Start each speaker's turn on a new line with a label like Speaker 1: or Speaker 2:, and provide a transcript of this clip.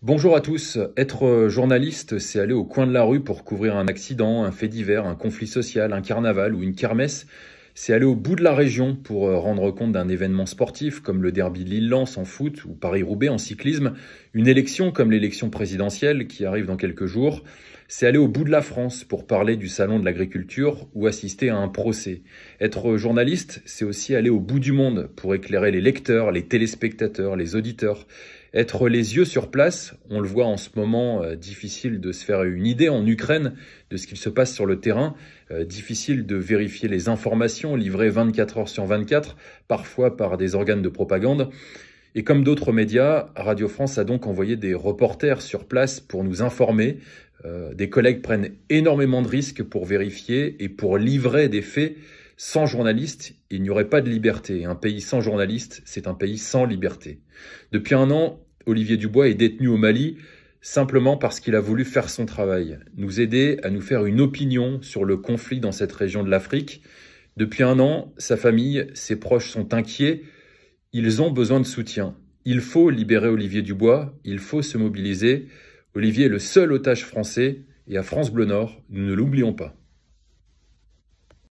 Speaker 1: Bonjour à tous. Être euh, journaliste, c'est aller au coin de la rue pour couvrir un accident, un fait divers, un conflit social, un carnaval ou une kermesse. C'est aller au bout de la région pour euh, rendre compte d'un événement sportif comme le derby Lille-Lens en foot ou Paris-Roubaix en cyclisme, une élection comme l'élection présidentielle qui arrive dans quelques jours c'est aller au bout de la France pour parler du salon de l'agriculture ou assister à un procès. Être journaliste, c'est aussi aller au bout du monde pour éclairer les lecteurs, les téléspectateurs, les auditeurs. Être les yeux sur place, on le voit en ce moment, euh, difficile de se faire une idée en Ukraine de ce qu'il se passe sur le terrain, euh, difficile de vérifier les informations livrées 24 heures sur 24, parfois par des organes de propagande. Et comme d'autres médias, Radio France a donc envoyé des reporters sur place pour nous informer. Euh, des collègues prennent énormément de risques pour vérifier et pour livrer des faits. Sans journalistes, il n'y aurait pas de liberté. Un pays sans journalistes, c'est un pays sans liberté. Depuis un an, Olivier Dubois est détenu au Mali simplement parce qu'il a voulu faire son travail, nous aider à nous faire une opinion sur le conflit dans cette région de l'Afrique. Depuis un an, sa famille, ses proches sont inquiets ils ont besoin de soutien. Il faut libérer Olivier Dubois, il faut se mobiliser. Olivier est le seul otage français et à France Bleu Nord, nous ne l'oublions pas.